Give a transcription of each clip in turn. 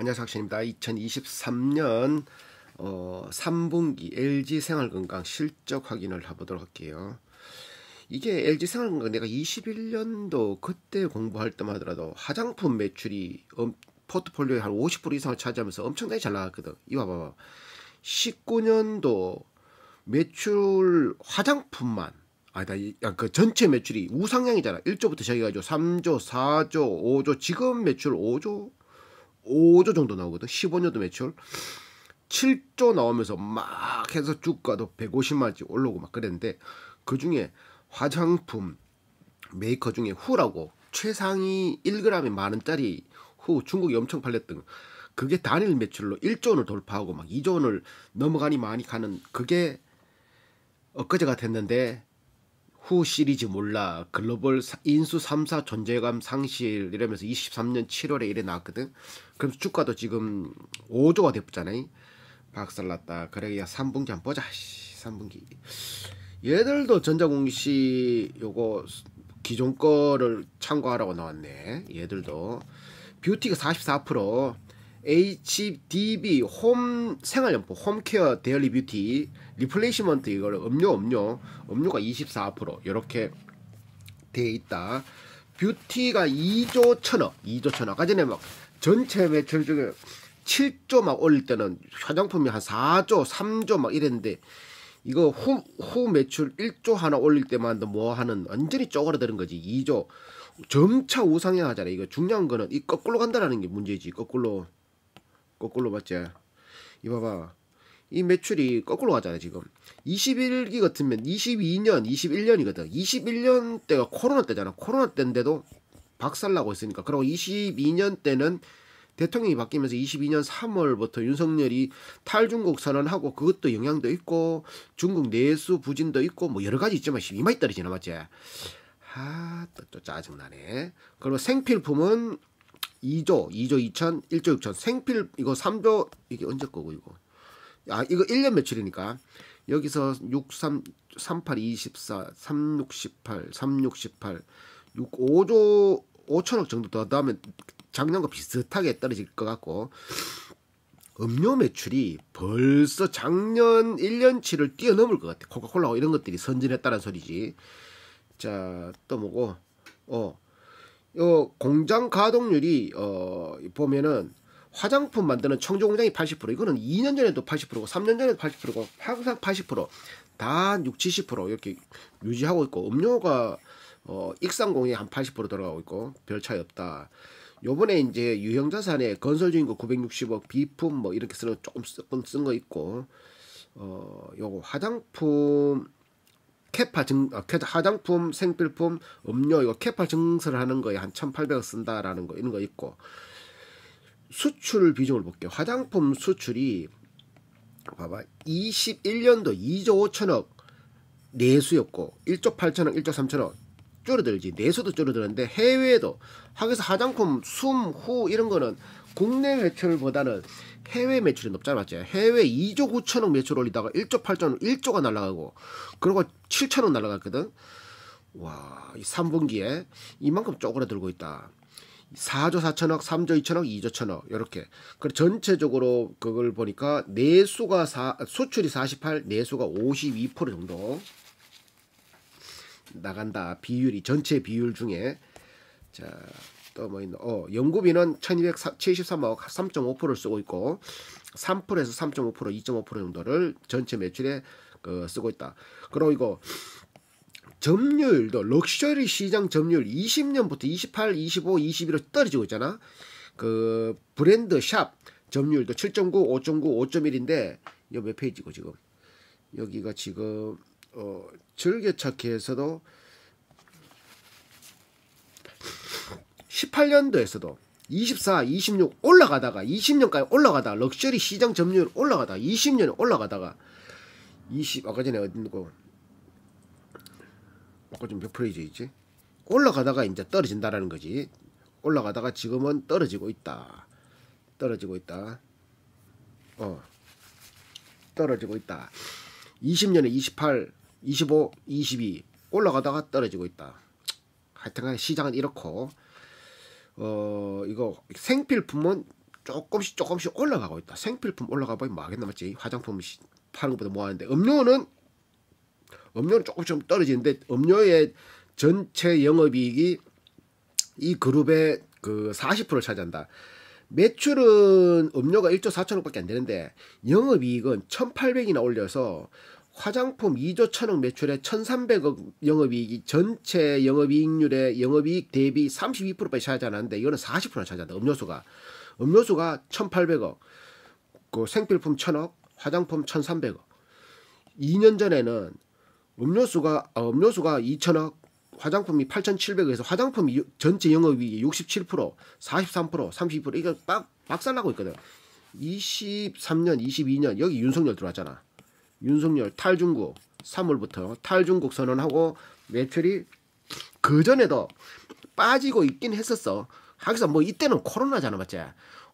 안녕하세요 학신입니다. 2023년 어, 3분기 LG 생활건강 실적 확인을 해보도록 할게요. 이게 LG 생활건강 내가 21년도 그때 공부할 때만 하더라도 화장품 매출이 음, 포트폴리오에한50% 이상을 차지하면서 엄청나게 잘 나갔거든. 이봐 봐봐. 19년도 매출 화장품만 아니다. 아, 그 전체 매출이 우상향이잖아. 1조부터 시작해가지고 3조, 4조, 5조, 지금 매출 5조 5조 정도 나오거든. 15년도 매출 7조 나오면서 막 해서 주 가도 150만원씩 올라오고 막 그랬는데 그 중에 화장품 메이커 중에 후라고 최상위 1g에 만 원짜리 후 중국이 엄청 팔렸던 그게 단일 매출로 1조 원을 돌파하고 막 2조 원을 넘어가니 많이 가는 그게 엊그제 가됐는데 후 시리즈 몰라 글로벌 인수 3사 존재감 상실 이러면서 23년 7월에 이래 나왔거든. 그럼 주가도 지금 5조가 됐잖아요. 박살났다. 그래 야 3분기 한 보자. 3분기. 얘들도 전자공시 요거 기존 거를 참고하라고 나왔네. 얘들도 뷰티가 44% HDB 홈 생활연포 홈케어 데일리 뷰티 리플레이시먼트 이거를 음료 음료 음료가 24% 이렇게 되어 있다. 뷰티가 2조 천억 2조 천억 아까 전에 막 전체 매출 중에 7조 막 올릴 때는 화장품이 한 4조 3조 막 이랬는데 이거 후, 후 매출 1조 하나 올릴 때만 뭐 하는 완전히 쪼그라드는 거지 2조 점차 우상향하잖아 이거 중요한 거는 이 거꾸로 간다라는 게 문제지 거꾸로 거꾸로 봤자 이봐봐 이 매출이 거꾸로 가잖아 지금 21기 같으면 22년 21년이거든 21년 때가 코로나 때잖아 코로나 때인데도 박살나고 있으니까 그리고 22년 때는 대통령이 바뀌면서 22년 3월부터 윤석열이 탈중국 선언하고 그것도 영향도 있고 중국 내수 부진도 있고 뭐 여러 가지 있지만 이마이 떨어지나 맞지? 아, 또, 또 짜증나네. 그리고 생필품은 2조2조2천 1조 6천 생필 이거 3조 이게 언제 거고 이거 아 이거 1년매출이니까 여기서 6, 삼 3, 8, 24, 3, 6, 육십팔 삼육십팔 육조5천억 정도 더 하면 작년과 비슷하게 떨어질 것 같고 음료 매출이 벌써 작년 1년치를 뛰어넘을 것 같아. 코카콜라 이런 것들이 선진했다는 소리지. 자, 또 뭐고, 어, 어, 공장 가동률이 어, 보면은 화장품 만드는 청주 공장이 80% 이거는 2년 전에도 80%고 3년 전에도 80%고 항상 80%다 6, 70% 이렇게 유지하고 있고 음료가 어, 익산공이한 80% 들어가고 있고 별 차이 없다. 요번에 이제 유형자산에 건설 중인 거 960억 비품 뭐 이렇게 쓰는 조금 조금 쓴 거 있고 어 요거 화장품 케파 증, 아, 화장품, 생필품, 음료 이거 케파 증설을 하는 거에 한 천팔백 원 쓴다라는 거 이런 거 있고 수출 비중을 볼게요. 화장품 수출이 봐봐 21년도 2조 5천억 내수였고 1조 8천억, 1조 3천억 줄어들지 내수도 줄어드는데 해외에도 하기서 화장품, 숨, 후 이런 거는 국내 회출보다는 해외 매출이 높잖아 맞죠 해외 2조 9천억 매출 올리다가 1조 8천 1조가 날라가고 그리고 7천억 날라갔거든. 와, 이 3분기에 이만큼 쪼그라들고 있다. 4조 4천억, 3조 2천억, 2조 천억 이렇게. 그리고 전체적으로 그걸 보니까 내수가 4, 수출이 48, 내수가 52% 정도 나간다. 비율이 전체 비율 중에 자 또뭐 어, 있나? 어, 연구비는 1273억 3.5%를 쓰고 있고 3%에서 3.5% 2.5% 정도를 전체 매출에 그 쓰고 있다. 그리고 이거 점유율도 럭셔리 시장 점유율 20년부터 28, 25, 21로 떨어지고 있잖아. 그 브랜드 샵 점유율도 7.9, 5.9, 5.1인데 이몇 페이지고 지금 여기가 지금 어, 즐겨찾기에서도 18년도에서도 24, 26 올라가다가 20년까지 올라가다 럭셔리 시장 점유율 올라가다 20년에 올라가다가 20 아까 전에 어딘고 아까 좀몇 프레이즈 있지? 올라가다가 이제 떨어진다라는 거지. 올라가다가 지금은 떨어지고 있다. 떨어지고 있다. 어. 떨어지고 있다. 20년에 28, 25, 22 올라가다가 떨어지고 있다. 하여튼간 시장은 이렇고 어 이거 생필품은 조금씩 조금씩 올라가고 있다. 생필품 올라가봐야 뭐하겠나 맞지? 화장품 파는 것보다 뭐하는데 음료는 음료는 조금씩 좀 떨어지는데 음료의 전체 영업이익이 이 그룹의 그 40%를 차지한다. 매출은 음료가 1조 4천억밖에 안 되는데 영업이익은 1,800이나 올려서 화장품 2조 천억 매출에 1,300억 영업이익이 전체 영업이익률에 영업이익 대비 32%까지 차지않았는데 이거는 40%나 차지한다. 음료수가 음료수가 1,800억, 그 생필품 1,000억, 화장품 1,300억. 2년 전에는 음료수가 어, 음료수가 2,000억, 화장품이 8,700억에서 화장품 전체 영업이익이 67%, 43%, 30% 이거 빡빡살나고 있거든. 23년, 22년 여기 윤석열 들어왔잖아. 윤석열 탈중국 3월부터 탈중국 선언하고 매출이 그전에도 빠지고 있긴 했었어. 하기서 뭐 이때는 코로나잖아 맞지?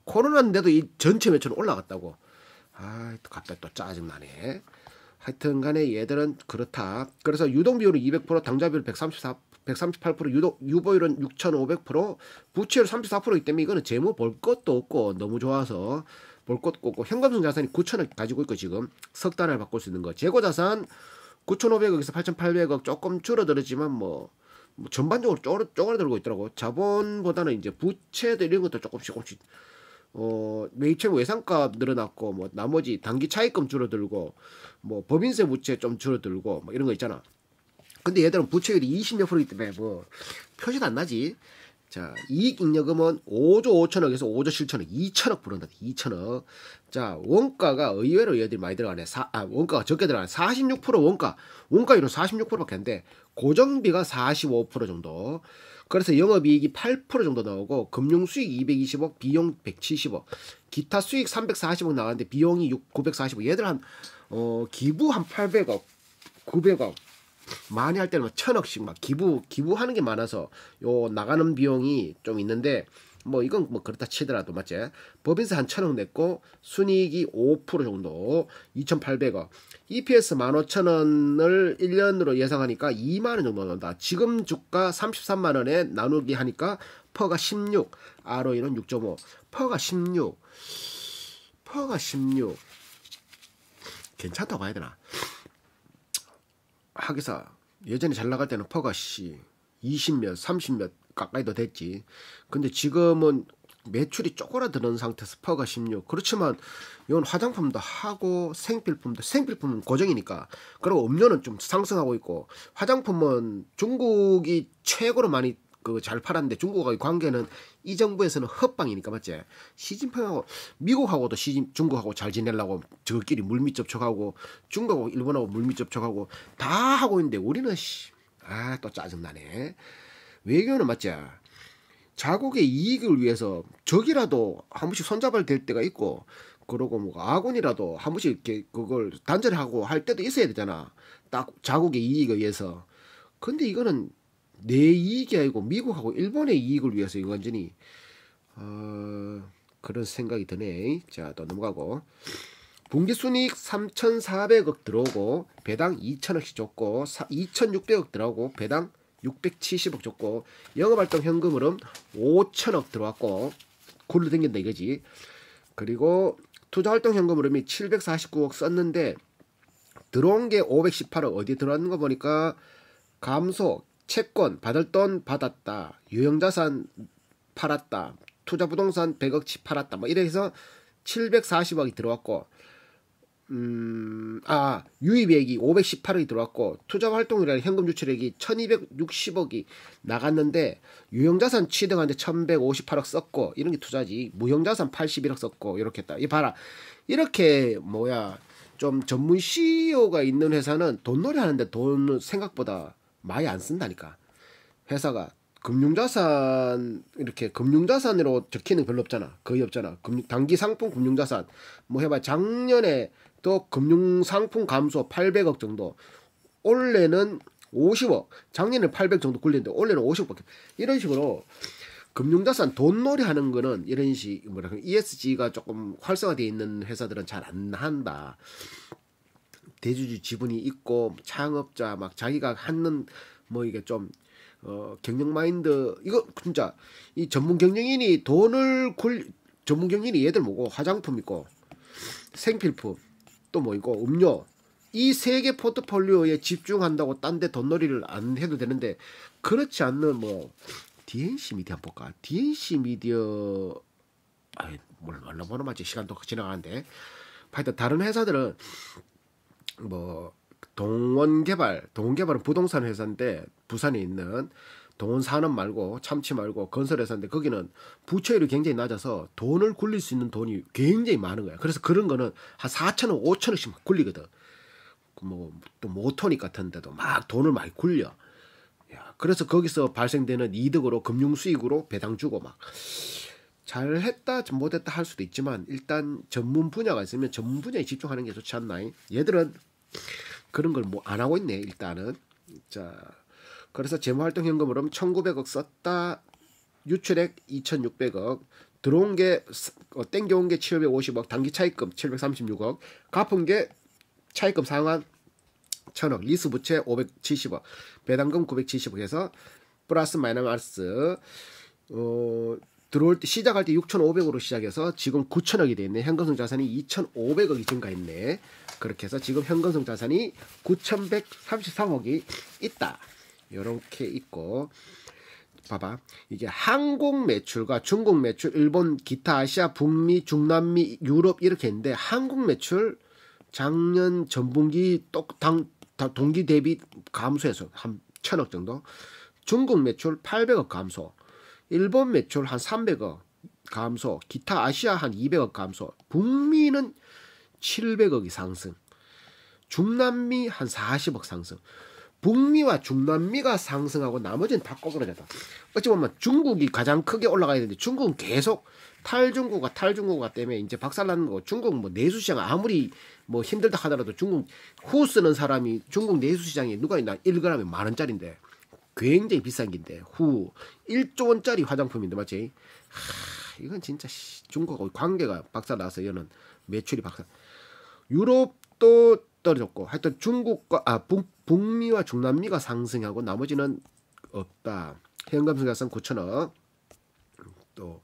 코로나인데도 이 전체 매출은 올라갔다고. 아, 또 갑자기 또 짜증나네. 하여튼 간에 얘들은 그렇다. 그래서 유동 비율은 200%, 당좌 비율 134, 138%, 유도, 유보율은 6,500%, 부채율 34%이기 때문에 이거는 재무 볼 것도 없고 너무 좋아서 볼것 없고 현금성 자산이 9천억 가지고 있고 지금 석달을 바꿀 수 있는 거. 재고 자산 9,500억에서 8,800억 조금 줄어들었지만 뭐, 뭐 전반적으로 쪼그라, 쪼그라들고 있더라고. 자본보다는 이제 부채도 이런 것도 조금씩 조금씩 어, 매입채 외상값 뭐 늘어났고 뭐 나머지 단기 차입금 줄어들고 뭐 법인세 부채 좀 줄어들고 뭐 이런 거 있잖아. 근데 얘들은 부채율이 20몇 프로이기 때문에 뭐 표시도 안 나지. 자, 이익 잉여금은 5조 5천억에서 5조 7천억, 2천억 부른다. 2천억. 자, 원가가 의외로 얘들이 많이 들어가네. 사, 아, 원가가 적게 들어가네. 46% 원가. 원가율은 46%밖에 안 돼. 고정비가 45% 정도. 그래서 영업이익이 8% 정도 나오고 금융수익 220억, 비용 170억, 기타 수익 340억 나왔는데 비용이 6, 940억. 얘들 한 어, 기부 한 800억, 900억, 많이 할 때는 천억씩 막 기부 기부하는 게 많아서 요 나가는 비용이 좀 있는데 뭐 이건 뭐 그렇다 치더라도 맞지 법인세 한 천억 냈고 순이익이 5% 정도 2,800억 EPS 15,000원을 1년으로 예상하니까 2만원 정도 나온다 지금 주가 33만원에 나누기 하니까 퍼가 16 ROE는 6.5 퍼가 16 퍼가 16 괜찮다고 봐야 되나 하기사 예전에 잘 나갈 때는 퍼가씨 20 몇 30 몇 가까이 도 됐지 근데 지금은 매출이 쪼그라드는 상태에서 퍼가 16 그렇지만 이건 화장품도 하고 생필품도 생필품은 고정이니까 그리고 음료는 좀 상승하고 있고 화장품은 중국이 최고로 많이 그거잘 팔았는데 중국하고의 관계는 이 정부에서는 헛방이니까 맞지? 시진핑하고 미국하고도 시진 중국하고 잘 지내려고 저끼리 물밑 접촉하고 중국하고 일본하고 물밑 접촉하고 다 하고 있는데 우리는 씨아또 짜증나네. 외교는 맞지? 자국의 이익을 위해서 적이라도 한 번씩 손잡을 될 때가 있고 그러고 뭐 아군이라도 한 번씩 이렇게 그걸 단절하고 할 때도 있어야 되잖아. 딱 자국의 이익을위해서 근데 이거는 내 이익이 아니고 미국하고 일본의 이익을 위해서 이거 완전히 어, 그런 생각이 드네. 자, 또 넘어가고. 분기순이익 3,400억 들어오고 배당 2,000억씩 줬고 2,600억 들어오고 배당 670억 줬고 영업활동 현금흐름 5,000억 들어왔고 골로 댕긴다 이거지. 그리고 투자활동 현금흐름이 749억 썼는데 들어온 게 518억 어디 들어왔는 가 보니까 감소 채권 받을 돈 받았다. 유형자산 팔았다. 투자 부동산 100억치 팔았다. 뭐 이래서 740억이 들어왔고 음, 아, 유입액이 518억이 들어왔고, 투자 활동이라는 현금 유출액이 1260억이 나갔는데, 유형자산 취득한데 1158억 썼고, 이런 게 투자지. 무형자산 81억 썼고, 이렇게 했다. 이 봐라. 이렇게, 뭐야, 좀 전문 CEO가 있는 회사는 돈 놀이 하는데 돈 생각보다 많이 안 쓴다니까. 회사가 금융자산 이렇게 금융자산으로 적히는 별로 없잖아. 거의 없잖아. 금융 단기 상품 금융자산 뭐 해봐 작년에 또 금융 상품 감소 800억 정도. 올해는 50억, 작년에 800 정도 굴렸는데 올해는 50억밖에. 이런 식으로 금융자산 돈놀이 하는 거는 이런 식 뭐라 그 ESG가 조금 활성화돼 있는 회사들은 잘 안 한다. 대주주 지분이 있고 창업자 막 자기가 하는 뭐 이게 좀 어, 경영 마인드 이거 진짜 이 전문 경영인이 돈을 굴 전문 경영인이 얘들 뭐고 화장품 있고 생필품 또 뭐 있고 음료 이 세 개 포트폴리오에 집중한다고 딴 데 돈놀이를 안 해도 되는데 그렇지 않는 뭐 DNC 미디어 한번 볼까 DNC 미디어 아이 뭘 얼른 보는 맞지 시간도 지나가는데 하여튼 다른 회사들은 뭐 동원 개발, 동원 개발은 부동산 회사인데 부산에 있는 동원 산업 말고 참치 말고 건설 회사인데 거기는 부채율이 굉장히 낮아서 돈을 굴릴 수 있는 돈이 굉장히 많은 거야. 그래서 그런 거는 한 4천억, 5천억씩 막 굴리거든. 그 뭐또 모토닉 같은 데도 막 돈을 많이 굴려. 야, 그래서 거기서 발생되는 이득으로 금융 수익으로 배당 주고 막 잘했다 못했다 할 수도 있지만 일단 전문 분야가 있으면 전문 분야에 집중하는 게 좋지 않나요? 얘들은 그런 걸 뭐 안 하고 있네 일단은 자 그래서 재무활동 현금으로 1900억 썼다 유출액 2600억 들어온 게 어, 땡겨온 게 750억 단기 차입금 736억 갚은 게 차입금 상환 1000억 리스 부채 570억 배당금 970억 해서 플러스 마이너스 어 들어올 때 시작할 때 6,500으로 시작해서 지금 9,000억이 돼 있네. 현금성 자산이 2,500억이 증가했네. 그렇게 해서 지금 현금성 자산이 9,133억이 있다. 요렇게 있고 봐봐. 이게 한국 매출과 중국 매출, 일본, 기타 아시아, 북미, 중남미, 유럽 이렇게 있는데 한국 매출 작년 전분기 똑당 동기 대비 감소해서 한 천억 정도. 중국 매출 800억 감소. 일본 매출 한 300억 감소, 기타 아시아 한 200억 감소, 북미는 700억이 상승, 중남미 한 40억 상승. 북미와 중남미가 상승하고 나머지는 다 꼬부라졌다. 어찌 보면 중국이 가장 크게 올라가야 되는데 중국은 계속 탈중국과 탈중국과 때문에 이제 박살나는 거고 중국은 뭐 내수시장 아무리 뭐 힘들다 하더라도 중국 호 쓰는 사람이 중국 내수시장에 누가 있나 1g에 만 원짜리인데 굉장히 비싼 긴데 후 1조 원짜리 화장품인데 맞지? 하, 이건 진짜 중국하고 관계가 박살나서 얘는 매출이 박살. 유럽도 떨어졌고 하여튼 중국과 아 북, 미와 중남미가 상승하고 나머지는 없다. 현금성가산 9천억. 또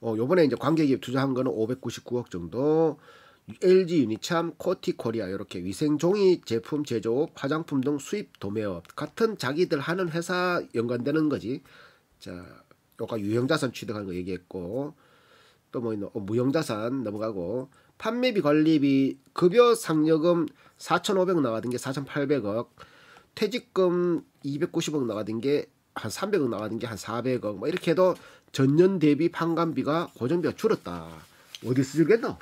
어, 요번에 이제 관계기업 투자한 거는 599억 정도. LG 유니참, 코티코리아 이렇게 위생종이 제품 제조업, 화장품 등 수입 도매업 같은 자기들 하는 회사 연관되는 거지. 자, 요까 유형자산 취득한거 얘기했고 또뭐 있노? 어, 무형자산 넘어가고 판매비 관리비 급여 상여금 4,500 나가던 게 4,800억 퇴직금 290억 나가던 게 한 300억 나가던 게한 400억 뭐 이렇게 해도 전년 대비 판관비가 고정비가 줄었다. 어디 쓰겠노?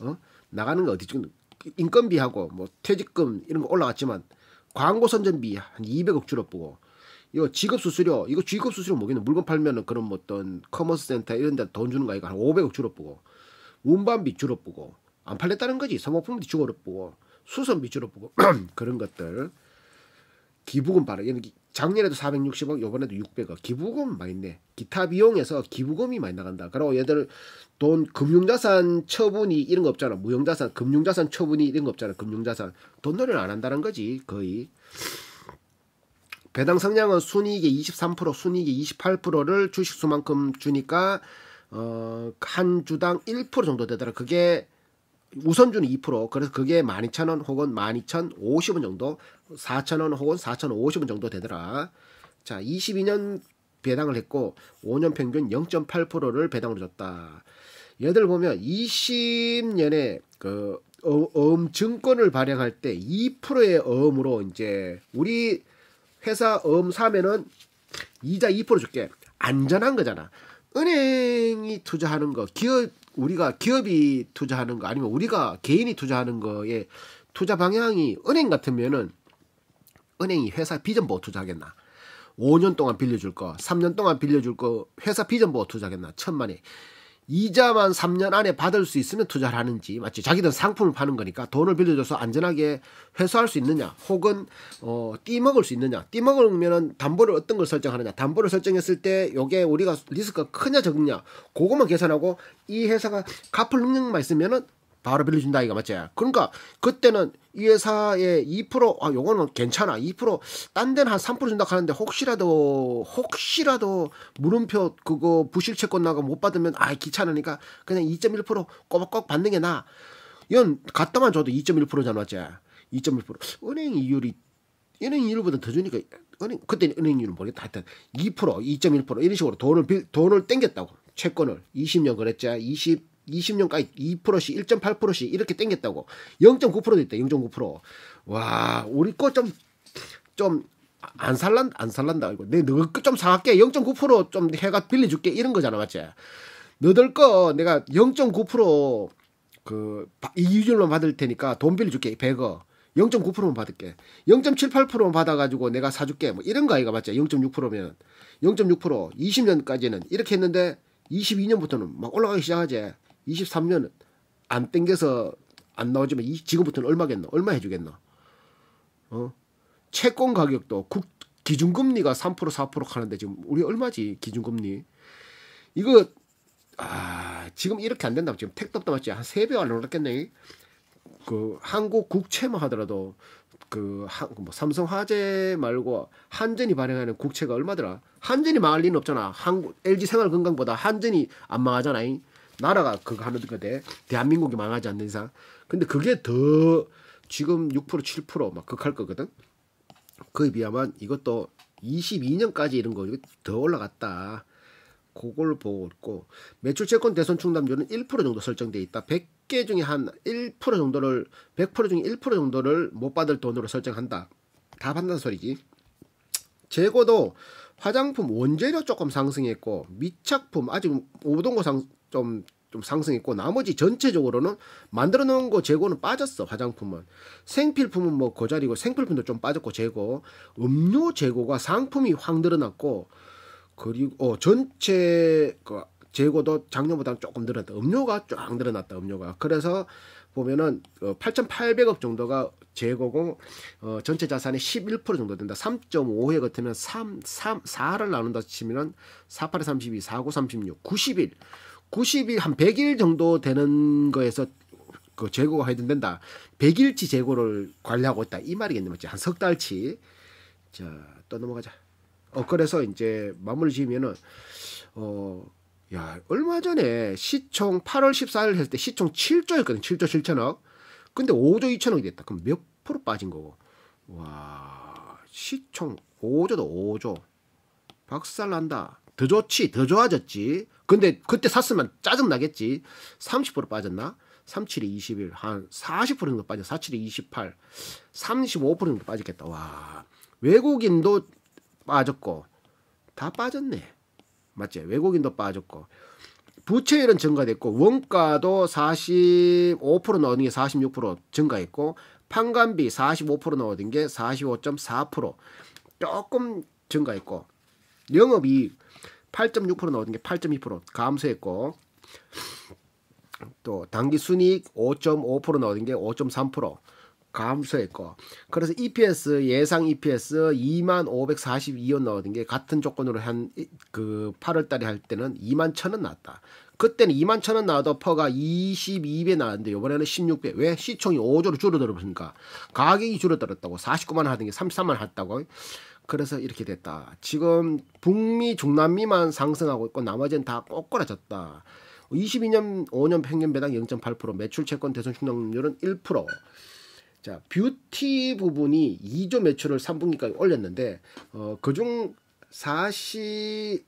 어? 나가는 거 어디 지금 인건비하고 뭐 퇴직금 이런 거 올라갔지만 광고 선전비 한 200억 줄어보고 이거 직업 수수료 이거 직업 수수료 뭐겠는 물건 팔면은 그런 뭐 어떤 커머스 센터 이런 데 돈 주는 거 아이가 한 500억 줄어보고 운반비 줄어보고 안 팔렸다는 거지 소모품비 줄어보고 수선비 줄어보고 그런 것들 기부금 발행 이런 게 작년에도 460억, 요번에도 600억. 기부금 많이 내. 기타 비용에서 기부금이 많이 나간다. 그리고 얘들 돈 금융자산 처분이 이런 거 없잖아. 무형자산, 금융자산 처분이 이런 거 없잖아. 금융자산. 돈놀이를 안 한다는 거지, 거의. 배당 성량은 순이익의 23%, 순이익의 28%를 주식수만큼 주니까 어, 한 주당 1% 정도 되더라. 그게 우선주는 2% 그래서 그게 12,000원 혹은 12,050원 정도 4,000원 혹은 4,050원 정도 되더라. 자, 22년 배당을 했고 5년 평균 0.8%를 배당으로 줬다. 얘들 보면 20년에 그 어, 음 증권을 발행할 때 2%의 어음으로 이제 우리 회사 어음 사면은 이자 2% 줄게. 안전한 거잖아. 은행이 투자하는 거, 기업 우리가 기업이 투자하는 거 아니면 우리가 개인이 투자하는 거에 투자 방향이 은행 같으면은 은행이 회사 비전 보고 투자하겠나? 5년 동안 빌려줄 거, 3년 동안 빌려줄 거, 회사 비전 보고 투자하겠나? 천만에 이자만 3년 안에 받을 수 있으면 투자를 하는지 마치 자기들 상품을 파는 거니까 돈을 빌려줘서 안전하게 회수할 수 있느냐 혹은 어, 띠먹을 수 있느냐 띠먹으면 담보를 어떤 걸 설정하느냐 담보를 설정했을 때 요게 우리가 리스크가 크냐 적냐 그것만 계산하고 이 회사가 갚을 능력만 있으면 바로 빌려준다 이거 맞지? 그러니까 그때는 이 회사에 2%아 요거는 괜찮아 2%딴 데는 한 3% 준다 하는데 혹시라도 혹시라도 물음표 그거 부실 채권 나가 못 받으면 아 귀찮으니까 그냥 2.1% 꼬박꼬박 받는 게 나. 이건 갖다만 줘도 2.1%잖아 맞지? 2.1% 은행 이율이 은행 이율보다 더 주니까 은행 그때 은행 이율은 모르겠다 하여튼 2% 2.1% 이런 식으로 돈을 돈을 땡겼다고 채권을 20년 그랬자 20 20년까지 2%씩 1.8%씩 이렇게 땡겼다고 0.9%도 있다 0.9%와 우리 거 좀 좀 안 살란 안 살란다 이거 내너거좀 사갈게 0.9%좀 해가 빌려줄게 이런 거잖아 맞지 너들 거 내가 0.9%그 이유질로 받을 테니까 돈 빌려줄게 100억 0.9%만 받을게. 0.78%만 받아가지고 내가 사줄게. 뭐 이런 거 아이가 맞죠? 0.6%면. 0.6%, 20년까지는 이렇게 했는데 22년부터는 막 올라가기 시작하지. 23년은 안 땡겨서 안 나오지만 이, 지금부터는 얼마겠노? 얼마 해주겠노? 어? 채권 가격도 국, 기준금리가 3% 4% 하는데 지금 우리 얼마지 기준금리? 이거 아 지금 이렇게 안 된다면 지금 택도 없다 맞지 한 세배가 올랐겠네. 그 한국 국채만 하더라도 그 한, 그 뭐, 삼성화재 말고 한전이 발행하는 국채가 얼마더라? 한전이 망할 리는 없잖아. 한국 LG 생활건강보다 한전이 안 망하잖아. 잉 나라가 그거 하는 건데 대한민국이 망하지 않는 이상 근데 그게 더 지금 6% 7%막 극할 거거든 그에 비하면 이것도 22년까지 이런 거더 올라갔다 그걸 보고 있고 매출 채권 대손 충당률은 1% 정도 설정돼 있다 100개 중에 한 1% 정도를 100% 중에 1% 정도를 못 받을 돈으로 설정한다 다 받는 소리지 재고도 화장품 원재료 조금 상승했고 미착품 아직 오동거 상 좀, 좀 상승했고 나머지 전체적으로는 만들어 놓은 거 재고는 빠졌어 화장품은 생필품은 뭐그 자리고 생필품도 좀 빠졌고 재고 음료 재고가 상품이 확 늘어났고 그리고 어, 전체 그 재고도 작년보다는 조금 늘었다 음료가 쫙 늘어났다 음료가 그래서 보면은 8,800억 어, 정도가 재고고 어, 전체 자산의 11% 정도 된다. 3.5회 같으면 3, 3 4를 나눈다 치면은 4, 8, 32, 4, 9, 36, 91. 90이 한 100일 정도 되는 거에서 그 재고가 회야된다 100일치 재고를 관리하고 있다. 이말이겠는 맞지? 한 석 달치. 자, 또 넘어가자. 어, 그래서 이제 마무리 지으면은, 어, 야, 얼마 전에 시총 8월 14일 했을 때 시총 7조였거든. 7조 7천억. 근데 5조 2천억이 됐다. 그럼 몇 프로 빠진 거고? 와, 시총 5조도 5조. 박살 난다. 더 좋지, 더 좋아졌지. 근데 그때 샀으면 짜증 나겠지. 30% 빠졌나? 37이 21, 한 40% 정도 빠져. 47이 28, 35% 정도 빠졌겠다. 와. 외국인도 빠졌고 다 빠졌네. 맞지? 외국인도 빠졌고 부채율은 증가됐고 원가도 45% 넣은 게46% 증가했고 판관비 45% 넣은 게45.4% 조금 증가했고 영업이익 8.6% 나오던 게 8.2% 감소했고 또당기 순이익 5.5% 나오던 게 5.3% 감소했고 그래서 EPS 예상 EPS 2만 542원 나오던 게 같은 조건으로 한 그 8월 달에 할 때는 2만 1천원 나왔다. 그때는 2만 1천원 나와도 퍼가 22배 나왔는데 이번에는 16배. 왜? 시총이 5조로 줄어들었으니까 가격이 줄어들었다고 49만 원 하던 게 33만 원 했다고 그래서 이렇게 됐다. 지금 북미 중남미만 상승하고 있고 나머지는 다 꼬꾸라졌다. 22년 5년 평균 배당 0.8% 매출 채권 대손 충당률은 1%. 자, 뷰티 부분이 2조 매출을 3분기까지 올렸는데 어, 그중 40몇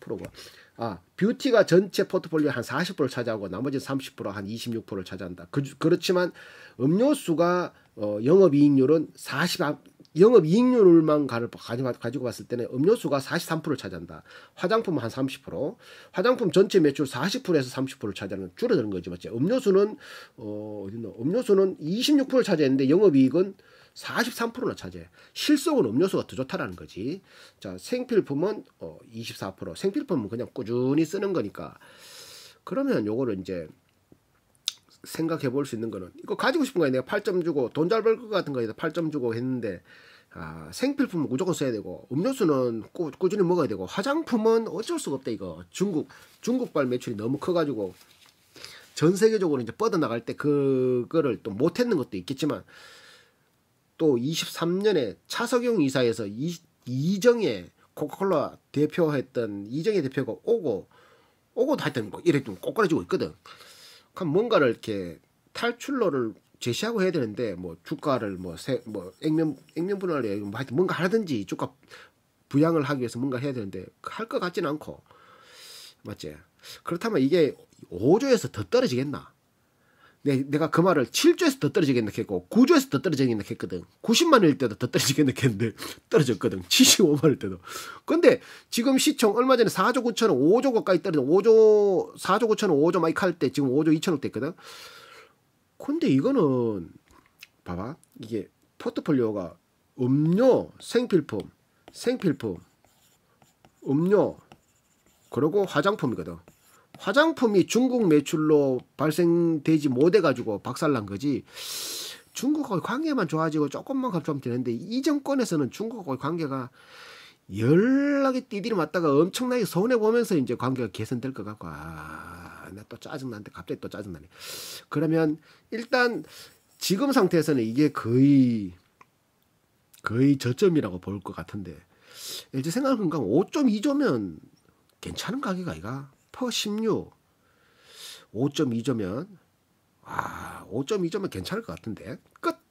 프로가 아, 뷰티가 전체 포트폴리오 한 40%를 차지하고 나머지 는 30%한 26%를 차지한다. 그, 그렇지만 음료수가 어, 영업이익률은 40 영업 이익률만 가지고 봤을 때는 음료수가 43%를 차지한다. 화장품은 한 30%, 화장품 전체 매출 40%에서 30%를 차지하는 줄어드는 거지 맞지? 음료수는 어 어딨나? 음료수는 26%를 차지했는데 영업 이익은 43%나 차지해. 실속은 음료수가 더 좋다라는 거지. 자, 생필품은 어 24%. 생필품은 그냥 꾸준히 쓰는 거니까. 그러면 요거를 이제 생각해 볼 수 있는 거는 이거 가지고 싶은 거야 내가 8점 주고 돈 잘 벌 것 같은 거에 8점 주고 했는데 아, 생필품은 무조건 써야 되고 음료수는 꾸, 꾸준히 먹어야 되고 화장품은 어쩔 수가 없다 이거 중국 중국발 매출이 너무 커가지고 전 세계적으로 이제 뻗어나갈 때 그거를 또 못했는 것도 있겠지만 또 23년에 차석용 이사에서 이, 이정의 코카콜라 대표했던 이정의 대표가 오고 오고 하여튼 뭐 이래 좀 꼬꾸라지고 있거든 그럼 뭔가를 이렇게 탈출로를 제시하고 해야 되는데 뭐 주가를 뭐세뭐 뭐 액면 액면 분할을 뭐 하여튼 뭔가 하든지 주가 부양을 하기 위해서 뭔가 해야 되는데 할 것 같지는 않고 맞지 그렇다면 이게 5조에서 더 떨어지겠나 내, 내가 그 말을 7조에서 더 떨어지게 넣겠고 9조에서 더 떨어지게 넣겠거든 90만일 때도 더 떨어지게 넣겠는데 떨어졌거든 75만일 때도 근데 지금 시총 얼마 전에 4조 9천원 5조 가까이 떨어진 5조 4조 9천원 5조 마이크 할 때 지금 5조 2천억 됐거든 근데 이거는 봐봐 이게 포트폴리오가 음료 생필품 생필품 음료 그리고 화장품이거든 화장품이 중국 매출로 발생되지 못해가지고 박살난 거지 중국과의 관계만 좋아지고 조금만 갑자면 되는데 이 정권에서는 중국과의 관계가 연락이 띠디를 맞다가 엄청나게 손해보면서 이제 관계가 개선될 것 같고 아, 나 또 짜증나는데 갑자기 또 짜증나네 그러면 일단 지금 상태에서는 이게 거의 거의 저점이라고 볼 것 같은데 이제 생활건강 각 5.2조면 괜찮은 가격 아이가 퍼 16. 5.2점면 아, 5.2점은 괜찮을 것 같은데. 끝.